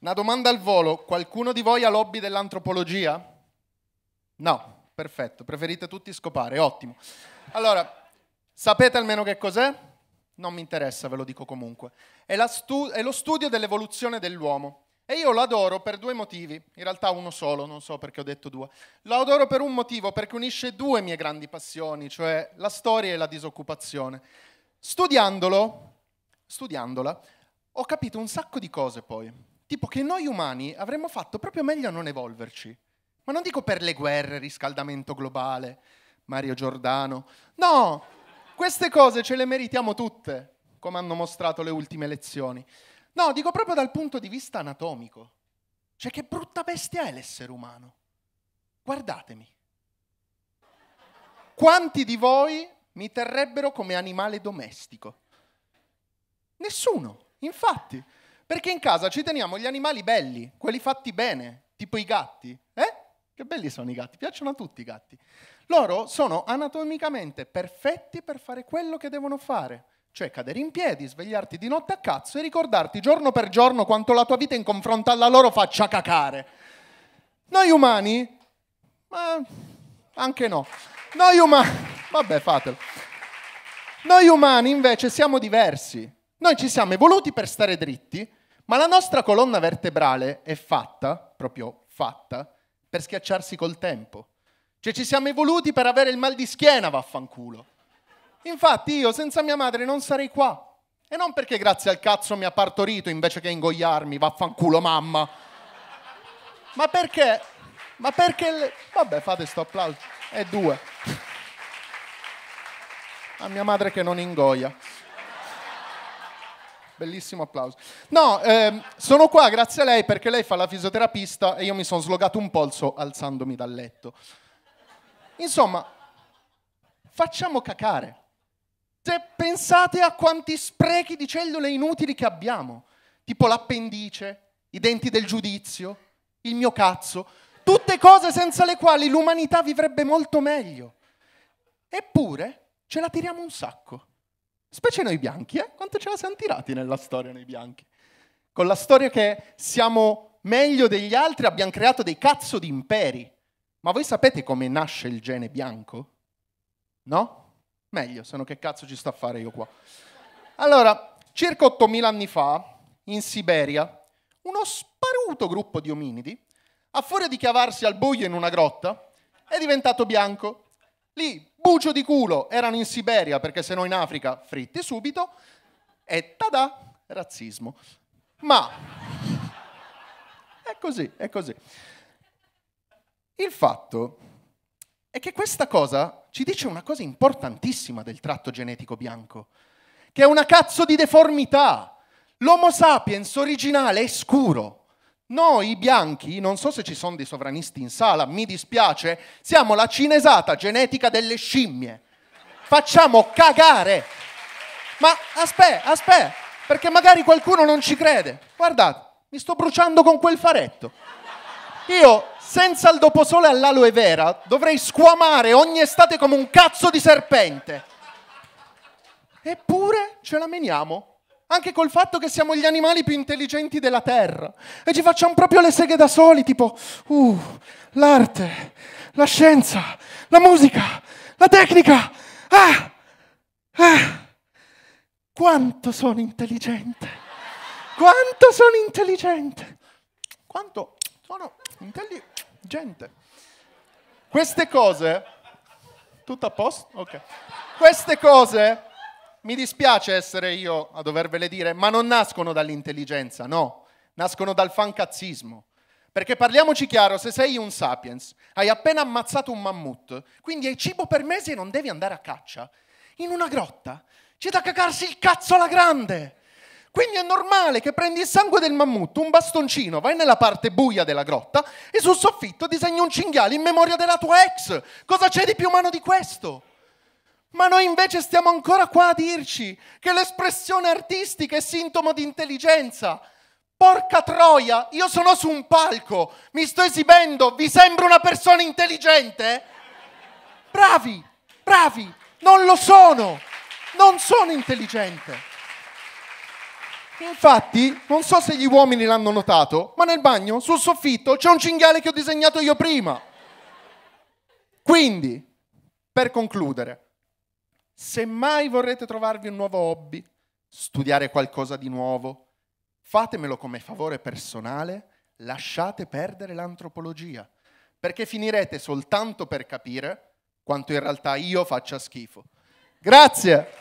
Una domanda al volo, qualcuno di voi ha lobby dell'antropologia? No, perfetto, preferite tutti scopare, ottimo. Allora, sapete almeno che cos'è? Non mi interessa, ve lo dico comunque. È, stu- è lo studio dell'evoluzione dell'uomo. E io lo adoro per due motivi, in realtà uno solo, non so perché ho detto due. Lo adoro per un motivo, perché unisce due mie grandi passioni, cioè la storia e la disoccupazione. Studiandolo, studiandola, ho capito un sacco di cose poi, tipo che noi umani avremmo fatto proprio meglio a non evolverci. Ma non dico per le guerre, riscaldamento globale, Mario Giordano. No, queste cose ce le meritiamo tutte, come hanno mostrato le ultime lezioni. No, dico proprio dal punto di vista anatomico. Cioè che brutta bestia è l'essere umano. Guardatemi. Quanti di voi mi terrebbero come animale domestico. Nessuno, infatti, perché in casa ci teniamo gli animali belli, quelli fatti bene, tipo i gatti, eh? Che belli sono i gatti, piacciono a tutti i gatti. Loro sono anatomicamente perfetti per fare quello che devono fare, cioè cadere in piedi, svegliarti di notte a cazzo e ricordarti giorno per giorno quanto la tua vita in confronto alla loro faccia cacare. Noi umani, ma anche no. Noi umani, vabbè fatelo. Noi umani invece siamo diversi. Noi ci siamo evoluti per stare dritti, ma la nostra colonna vertebrale è fatta, proprio fatta, per schiacciarsi col tempo. Cioè ci siamo evoluti per avere il mal di schiena, vaffanculo. Infatti io senza mia madre non sarei qua. E non perché grazie al cazzo mi ha partorito invece che ingoiarmi, vaffanculo mamma. Ma perché? Ma perché... Le... Vabbè, fate sto applauso. È due a mia madre che non ingoia. Bellissimo applauso. No, ehm, sono qua grazie a lei perché lei fa la fisioterapista e io mi sono slogato un polso alzandomi dal letto. Insomma, facciamo cacare. Se pensate a quanti sprechi di cellule inutili che abbiamo, tipo l'appendice, i denti del giudizio, il mio cazzo, tutte cose senza le quali l'umanità vivrebbe molto meglio. Eppure, ce la tiriamo un sacco. Specie noi bianchi, eh? Quanto ce la siamo tirati nella storia noi bianchi? Con la storia che siamo meglio degli altri abbiamo creato dei cazzo di imperi. Ma voi sapete come nasce il gene bianco? No? Meglio, se no che cazzo ci sto a fare io qua. Allora, circa 8.000 anni fa, in Siberia, uno sparuto gruppo di ominidi, a furia di chiavarsi al buio in una grotta, è diventato bianco. Lì cappuccio di culo, erano in Siberia perché se no in Africa fritti subito e tada, razzismo. Ma è così, è così. Il fatto è che questa cosa ci dice una cosa importantissima del tratto genetico bianco, che è una cazzo di deformità. L'Homo sapiens originale è scuro, noi bianchi, non so se ci sono dei sovranisti in sala, mi dispiace, siamo la cinesata genetica delle scimmie. Facciamo cagare. Ma aspetta, aspetta, perché magari qualcuno non ci crede. Guardate, mi sto bruciando con quel faretto. Io, senza il doposole all'aloe vera, dovrei squamare ogni estate come un cazzo di serpente. Eppure ce la meniamo anche col fatto che siamo gli animali più intelligenti della Terra. E ci facciamo proprio le seghe da soli, tipo, uh, l'arte, la scienza, la musica, la tecnica. Ah! Ah! Quanto sono intelligente! Quanto sono intelligente! Quanto sono intelligente! Queste cose... Tutto a posto? Ok. Queste cose mi dispiace essere io a dovervele dire, ma non nascono dall'intelligenza, no, nascono dal fancazzismo. Perché parliamoci chiaro, se sei un sapiens, hai appena ammazzato un mammut, quindi hai cibo per mesi e non devi andare a caccia, in una grotta c'è da cacarsi il cazzo alla grande. Quindi è normale che prendi il sangue del mammut, un bastoncino, vai nella parte buia della grotta e sul soffitto disegni un cinghiale in memoria della tua ex. Cosa c'è di più umano di questo? Ma noi invece stiamo ancora qua a dirci che l'espressione artistica è sintomo di intelligenza. Porca troia, io sono su un palco, mi sto esibendo, vi sembro una persona intelligente? Bravi, bravi, non lo sono, non sono intelligente. Infatti, non so se gli uomini l'hanno notato, ma nel bagno, sul soffitto, c'è un cinghiale che ho disegnato io prima. Quindi, per concludere, se mai vorrete trovarvi un nuovo hobby, studiare qualcosa di nuovo, fatemelo come favore personale, lasciate perdere l'antropologia, perché finirete soltanto per capire quanto in realtà io faccia schifo. Grazie!